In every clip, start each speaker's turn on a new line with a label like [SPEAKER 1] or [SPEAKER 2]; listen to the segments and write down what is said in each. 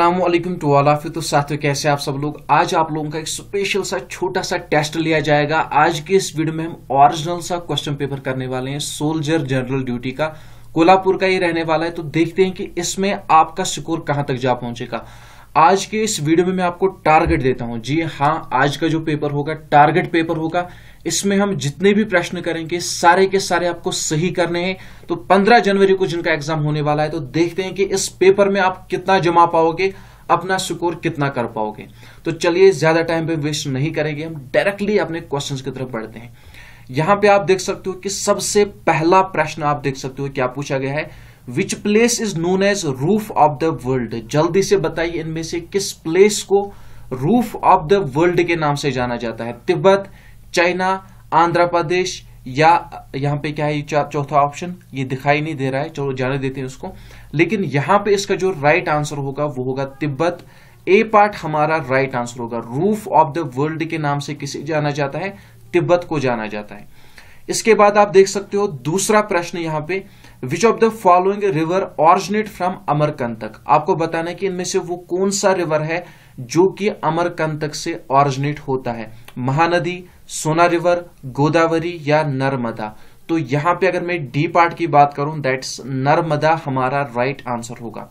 [SPEAKER 1] Aslam to all of you तो साथियों कैसे आप सब लोग आज आप लोगों का एक स्पेशल सा छोटा सा टेस्ट लिया जाएगा आज के इस वीडियो में हम ओरिजिनल सा क्वेश्चन पेपर करने वाले हैं सोल्जर जनरल ड्यूटी का कोल्हापुर का ये रहने वाला है तो देखते हैं कि इसमें आपका स्कोर कहां तक जा पहुंचेगा आज के इस वीडियो में मैं आपको टारगेट देता हूं जी हाँ आज का जो पेपर होगा टारगेट पेपर होगा इसमें हम जितने भी प्रश्न करेंगे सारे के सारे आपको सही करने हैं तो 15 जनवरी को जिनका एग्जाम होने वाला है तो देखते हैं कि इस पेपर में आप कितना जमा पाओगे अपना स्कोर कितना कर पाओगे तो चलिए ज्यादा टाइम पे वेस्ट नहीं करेंगे हम डायरेक्टली अपने क्वेश्चन की तरफ बढ़ते हैं यहां पर आप देख सकते हो कि सबसे पहला प्रश्न आप देख सकते हो क्या पूछा गया है which place is known as roof of the world जल्दी से बताइए इनमें से किस प्लेस को रूफ ऑफ द वर्ल्ड के नाम से जाना जाता है तिब्बत चाइना आंध्र प्रदेश या यहां पे क्या है चौथा ऑप्शन ये दिखाई नहीं दे रहा है चलो जाने देते हैं उसको लेकिन यहां पे इसका जो राइट आंसर होगा वो होगा तिब्बत ए पार्ट हमारा राइट आंसर होगा रूफ ऑफ द वर्ल्ड के नाम से किसे जाना जाता है तिब्बत को जाना जाता है इसके बाद आप देख सकते हो दूसरा प्रश्न यहां पर which of the following river originate from Amarkantak आपको बताना है कि इनमें से वो कौन सा रिवर है जो कि अमरकंतक से ऑरिजिनेट होता है महानदी सोना रिवर गोदावरी या नर्मदा तो यहां पे अगर मैं डी पार्ट की बात करूं दैट्स नर्मदा हमारा राइट right आंसर होगा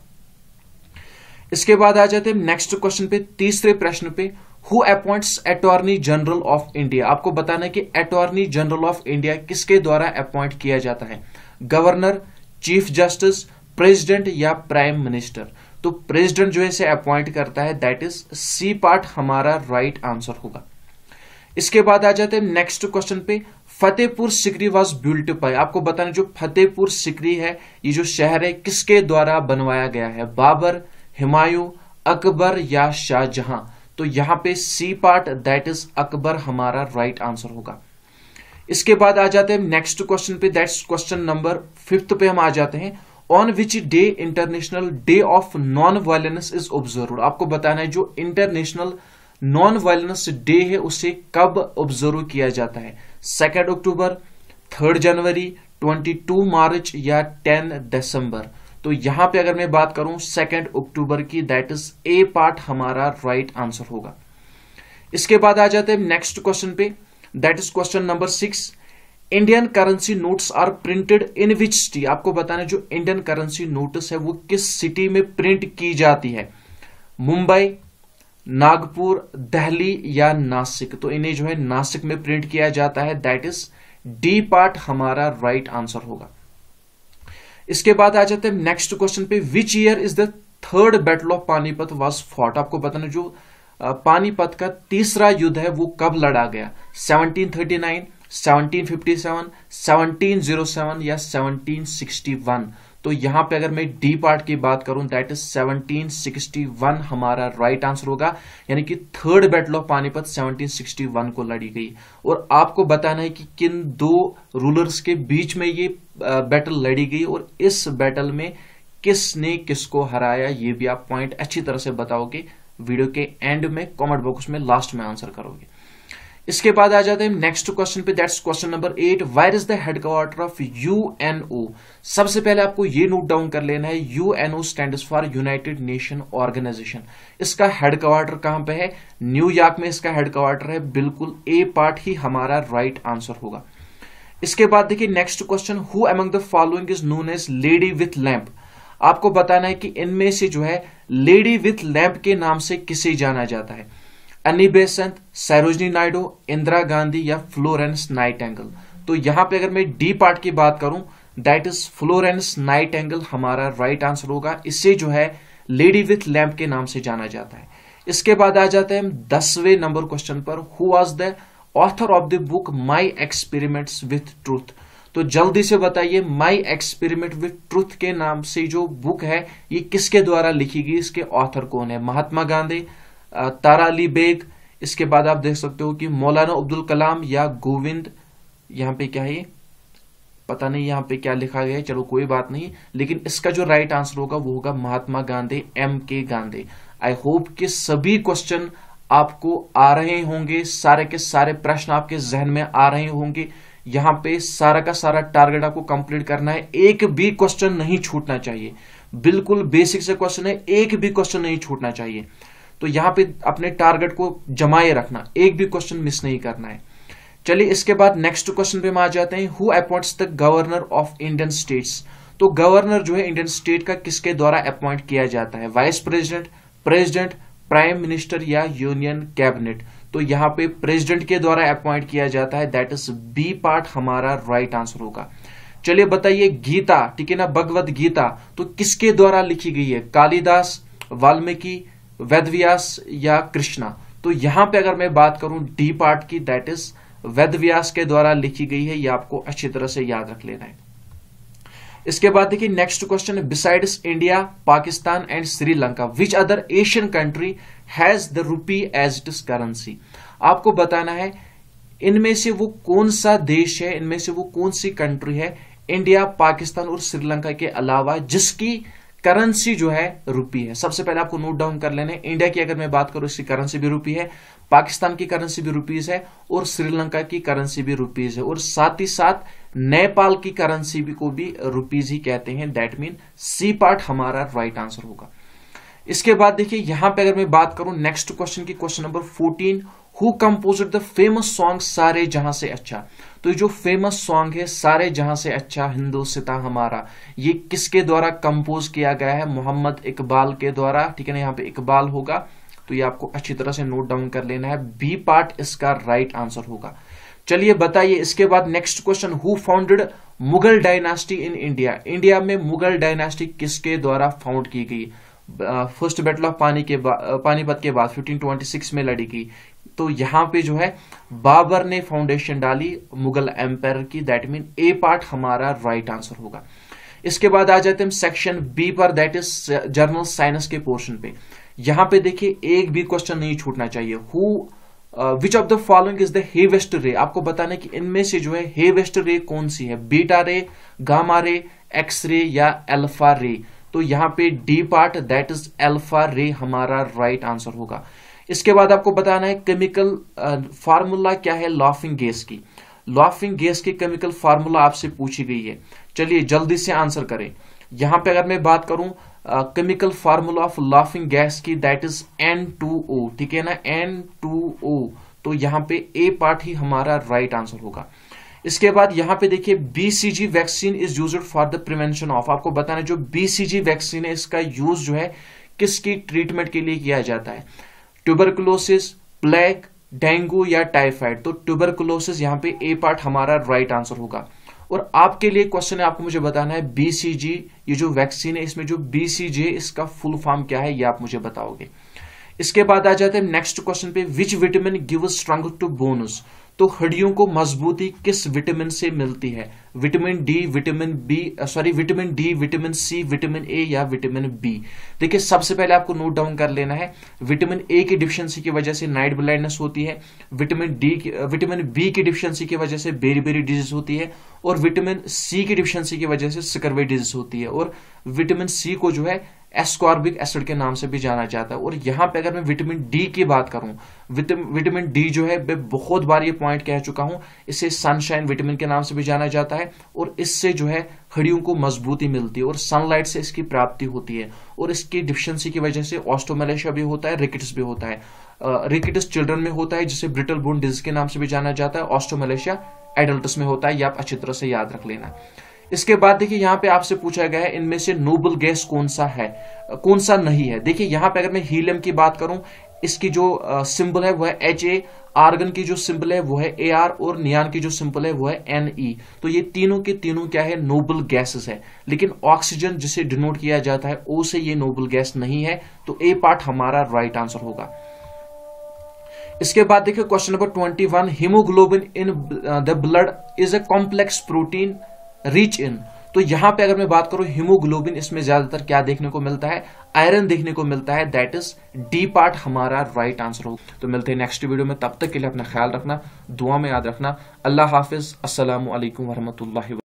[SPEAKER 1] इसके बाद आ जाते हैं नेक्स्ट क्वेश्चन पे तीसरे प्रश्न पे who appoints attorney general of India आपको बताना है कि अटॉर्नी जनरल ऑफ इंडिया किसके द्वारा अपॉइंट किया जाता है गवर्नर चीफ जस्टिस प्रेसिडेंट या प्राइम मिनिस्टर तो प्रेसिडेंट जो है इसे अपॉइंट करता है दैट इज सी पार्ट हमारा राइट right आंसर होगा इसके बाद आ जाते हैं नेक्स्ट क्वेश्चन पे Fatehpur Sikri was built by आपको बताने जो फतेहपुर सिकरी है ये जो शहर है किसके द्वारा बनवाया गया है बाबर हिमायू अकबर या शाहजहां तो यहां पे C part that is Akbar हमारा राइट right आंसर होगा इसके बाद आ जाते हैं नेक्स्ट क्वेश्चन पे दैट्स क्वेश्चन नंबर फिफ्थ पे हम आ जाते हैं on which day international day of non violence is observe आपको बताना है जो इंटरनेशनल नॉन वायलेंस डे है उसे कब ऑब्जर्व किया जाता है सेकेंड अक्टूबर थर्ड जनवरी 22 मार्च या 10 दिसंबर तो यहां पे अगर मैं बात करूं सेकेंड अक्टूबर की दैट इज ए पार्ट हमारा राइट right आंसर होगा इसके बाद आ जाते हैं नेक्स्ट क्वेश्चन पे that is question number six Indian currency notes are printed in which city आपको बताना जो इंडियन करेंसी नोट्स है वो किस सिटी में प्रिंट की जाती है मुंबई नागपुर दहली या नासिक तो इन्हें जो है नासिक में प्रिंट किया जाता है दैट इज डी पार्ट हमारा राइट right आंसर होगा इसके बाद आ जाते हैं नेक्स्ट क्वेश्चन पे which year is the third battle of Panipat was fought आपको बताना जो पानीपत का तीसरा युद्ध है वो कब लड़ा गया 1739, 1757, 1707 या 1761 तो यहां पे अगर मैं डी पार्ट की बात करूं दैट इज 1761 हमारा राइट right आंसर होगा यानी कि थर्ड बैटल ऑफ पानीपत 1761 को लड़ी गई और आपको बताना है कि किन दो रूलर्स के बीच में ये बैटल लड़ी गई और इस बैटल में किसने किसको हराया ये भी आप पॉइंट अच्छी तरह से बताओगे वीडियो के एंड में कॉमेंट बॉक्स में लास्ट में आंसर करोगे इसके बाद आ जाते हैं नेक्स्ट क्वेश्चन पे that's question number eight where is the headquarter of UNO सबसे पहले आपको ये नोट डाउन कर लेना है UNO stand for united nation organization इसका हेडक्वार्टर कहां पे है न्यूयॉर्क में इसका हेडक्वार्टर है बिल्कुल ए पार्ट ही हमारा राइट right आंसर होगा इसके बाद देखिए next question who among the following is known as lady with lamp आपको बताना है कि इनमें से जो है लेडी विथ लैम्प के नाम से किसे जाना जाता है अनि बेसंत सरोजनी नायडू इंदिरा गांधी या फ्लोरेंस नाइट एंगल तो यहां पे अगर मैं डी पार्ट की बात करूं that is Florence Nightingale हमारा राइट right आंसर होगा इसे जो है लेडी विथ लैम्प के नाम से जाना जाता है इसके बाद आ जाते हैं हम दसवें नंबर क्वेश्चन पर who was the author of the book my experiments with truth तो जल्दी से बताइए माई एक्सपेरिमेंट विथ ट्रूथ के नाम से जो बुक है ये किसके द्वारा लिखी गई इसके ऑथर कौन है महात्मा गांधी तारा अली बेग इसके बाद आप देख सकते हो कि मौलाना अब्दुल कलाम या गोविंद यहां पे क्या है पता नहीं यहाँ पे क्या लिखा गया है चलो कोई बात नहीं लेकिन इसका जो राइट आंसर होगा वो होगा महात्मा गांधी एम के गांधी आई होप कि सभी क्वेश्चन आपको आ रहे होंगे सारे के सारे प्रश्न आपके जहन में आ रहे होंगे यहां पे सारा का सारा टारगेट आपको कंप्लीट करना है एक भी क्वेश्चन नहीं छूटना चाहिए बिल्कुल बेसिक से क्वेश्चन है एक भी क्वेश्चन नहीं छूटना चाहिए तो यहाँ पे अपने टारगेट को जमाए रखना एक भी क्वेश्चन मिस नहीं करना है चलिए इसके बाद नेक्स्ट क्वेश्चन पे हम आ जाते हैं who appoint the governor of Indian states तो गवर्नर जो है इंडियन स्टेट का किसके द्वारा अपॉइंट किया जाता है vice president president prime minister या यूनियन कैबिनेट तो यहां पे प्रेसिडेंट के द्वारा अपॉइंट किया जाता है दैट इज बी पार्ट हमारा राइट आंसर होगा चलिए बताइए गीता ठीक है ना भगवत गीता तो किसके द्वारा लिखी गई है कालिदास वाल्मीकि वेदव्यास या कृष्णा तो यहां पे अगर मैं बात करूं डी पार्ट की दैट इज वेदव्यास के द्वारा लिखी गई है यह आपको अच्छी तरह से याद रख लेना है इसके बाद देखिए next question besides India Pakistan and Sri Lanka which other Asian country has the rupee as it currency आपको बताना है इनमें से वो कौन सा देश है इनमें से वो कौन सी कंट्री है इंडिया पाकिस्तान और श्रीलंका के अलावा जिसकी करेंसी जो है रुपी है सबसे पहले आपको नोट डाउन कर लेने इंडिया की अगर मैं बात करूं इसकी करेंसी भी रुपी है पाकिस्तान की करेंसी भी रुपीज है और श्रीलंका की करेंसी भी रूपीज है और साथ ही साथ नेपाल की करेंसी भी को भी रुपीज ही कहते हैं दैट मीन सी पार्ट हमारा राइट आंसर होगा इसके बाद देखिए यहां पे अगर मैं बात करूं नेक्स्ट क्वेश्चन की question number fourteen who compose the famous song सारे जहां से अच्छा तो जो फेमस सॉन्ग है सारे जहां से अच्छा सिता हमारा ये किसके द्वारा कंपोज किया गया है मोहम्मद इकबाल के द्वारा ठीक है ना यहाँ पे इकबाल होगा तो ये आपको अच्छी तरह से नोट डाउन कर लेना है बी पार्ट इसका राइट आंसर होगा चलिए बताइए इसके बाद next question who founded Mughal dynasty in India India में मुगल डायनास्टी किसके द्वारा फाउंड की गई फर्स्ट बैटल ऑफ पानी के पानीपत uh, के बाद 1526 में लड़ी गई तो यहाँ पे जो है बाबर ने फाउंडेशन डाली मुगल एम्पायर की दैट मीन ए पार्ट हमारा राइट आंसर होगा इसके बाद आ जाते हैं सेक्शन बी पर दैट इज जर्नल साइंस के पोर्शन पे यहां पे देखिए एक भी क्वेश्चन नहीं छूटना चाहिए who which of the following is the heaviest ray आपको बताना कि इनमें से जो है हेवेस्ट रे कौन सी है बीटा रे गामा रे एक्स रे या अल्फा रे तो यहाँ पे D part that is alpha ray हमारा राइट right आंसर होगा इसके बाद आपको बताना है केमिकल फार्मूला uh, क्या है लॉफिंग गैस की लॉफिंग गैस की केमिकल फार्मूला आपसे पूछी गई है चलिए जल्दी से आंसर करें यहां पे अगर मैं बात करूं chemical formula of laughing gas की that is N two O ठीक है ना एन टू ओ तो यहां पे ए पार्ट ही हमारा राइट right आंसर होगा इसके बाद यहां पे देखिए BCG vaccine is use for the prevention of आपको बताना जो बीसीजी वैक्सीन है इसका यूज जो है किसकी ट्रीटमेंट के लिए किया जाता है ट्यूबरकुलोसिस ब्लैक डेंगू या टाइफाइड तो ट्यूबरकुलोसिस यहां पे ए पार्ट हमारा राइट right आंसर होगा और आपके लिए क्वेश्चन है आपको मुझे बताना है बीसीजी ये जो वैक्सीन है इसमें जो बीसीजे इसका फुल फॉर्म क्या है ये आप मुझे बताओगे इसके बाद आ जाते हैं नेक्स्ट क्वेश्चन पे which vitamin give strong to bones तो हड्डियों को मजबूती किस विटामिन से मिलती है vitamin D vitamin B sorry vitamin D vitamin C vitamin A या विटामिन बी देखिए सबसे पहले आपको नोट डाउन कर लेना है विटामिन ए की डिफिशियंसी की वजह से नाइट ब्लाइंडनेस होती है विटामिन डी विटामिन बी की डिफिशियंसी की वजह से बेरी बेरी डिजीज होती है और विटामिन सी की डिफिशियंसी की वजह से सिकरवे डिजीज होती है और विटामिन सी को जो है एस्कॉर्बिक एसिड के नाम से भी जाना जाता है और यहाँ पे अगर मैं विटामिन डी की बात करूँ विटामिन डी जो है मैं बहुत बार ये पॉइंट कह चुका हूँ इसे सनशाइन विटामिन के नाम से भी जाना जाता है और इससे जो है हड्डियों को मजबूती मिलती है और सनलाइट से इसकी प्राप्ति होती है और इसकी डिफिशेंसी की वजह से ऑस्टोमलेशिया भी होता है रिकेट्स भी होता है रिकेट्स चिल्ड्रन में होता है जिसे ब्रिटल बोन डिजीज के नाम से भी जाना जाता है ऑस्टोमलेशिया एडल्ट में होता है ये आप अच्छी तरह से याद रख लेना इसके बाद देखिए यहाँ पे आपसे पूछा गया है इनमें से नोबल गैस कौन सा है कौन सा नहीं है देखिए यहाँ पे अगर मैं हीलियम की बात करूं इसकी जो सिंबल है वह है एच ए आर्गन की जो सिंबल है वो है ए आर और नियान की जो सिंबल है वो है एन ई e. तो ये तीनों के तीनों क्या है नोबल गैसेस है लेकिन ऑक्सीजन जिसे डिनोट किया जाता है ओ से ये नोबल गैस नहीं है तो ए पार्ट हमारा राइट आंसर होगा इसके बाद देखिए question number twenty one haemoglobin in the blood is a complex protein rich in तो यहां पे अगर मैं बात करूं हीमोग्लोबिन इसमें ज्यादातर क्या देखने को मिलता है आयरन देखने को मिलता है दैट इज डी पार्ट हमारा राइट आंसर हो तो मिलते हैं नेक्स्ट वीडियो में तब तक के लिए अपना ख्याल रखना दुआ में याद रखना अल्लाह हाफिज असल वरहमत